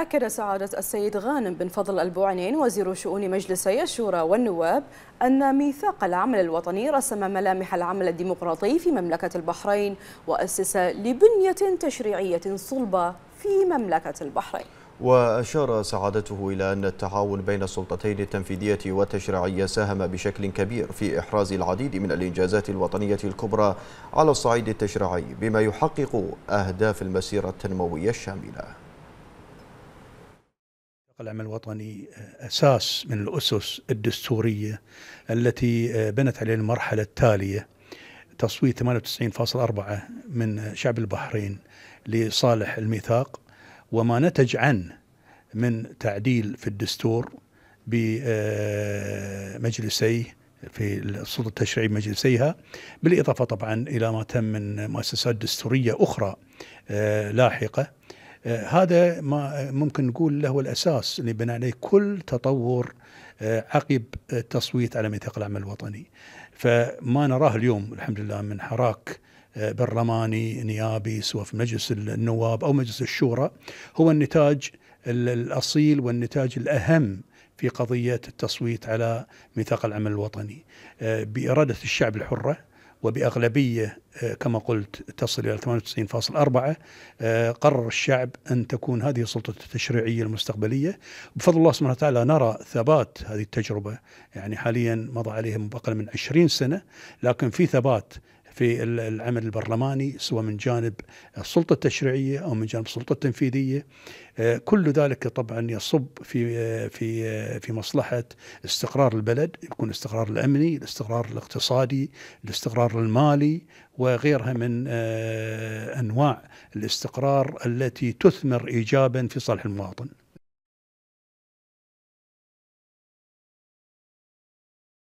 أكد سعادة السيد غانم بن فضل البوعنين وزير شؤون مجلسي الشورى والنواب أن ميثاق العمل الوطني رسم ملامح العمل الديمقراطي في مملكة البحرين وأسس لبنية تشريعية صلبة في مملكة البحرين وأشار سعادته إلى أن التعاون بين السلطتين التنفيذية والتشريعية ساهم بشكل كبير في إحراز العديد من الإنجازات الوطنية الكبرى على الصعيد التشريعي بما يحقق أهداف المسيرة التنموية الشاملة العمل الوطني آه، أساس من الأسس الدستورية التي آه، بنت عليه المرحلة التالية تصويت 98.4 من شعب البحرين لصالح الميثاق وما نتج عنه من تعديل في الدستور بمجلسي آه، في السلطه التشريعيه بمجلسيها بالاضافه طبعا الى ما تم من مؤسسات دستوريه اخرى لاحقه آه، هذا ما آه، ممكن نقول له الاساس اللي بنى عليه كل تطور آه، عقب التصويت على ميثاق العمل الوطني. فما نراه اليوم الحمد لله من حراك برلماني نيابي سواء في مجلس النواب او مجلس الشورى هو النتاج الاصيل والنتاج الاهم في قضيه التصويت على ميثاق العمل الوطني باراده الشعب الحره وبأغلبية آه، كما قلت تصل إلى 98.4 آه، قرر الشعب أن تكون هذه السلطة التشريعية المستقبلية بفضل الله سبحانه وتعالى نرى ثبات هذه التجربة يعني حاليا مضى عليهم أقل من 20 سنة لكن في ثبات في العمل البرلماني سواء من جانب السلطه التشريعيه او من جانب السلطه التنفيذيه آه، كل ذلك طبعا يصب في آه، في آه، في مصلحه استقرار البلد يكون استقرار الامني الاستقرار الاقتصادي الاستقرار المالي وغيرها من انواع الاستقرار التي تثمر ايجابا في صالح المواطن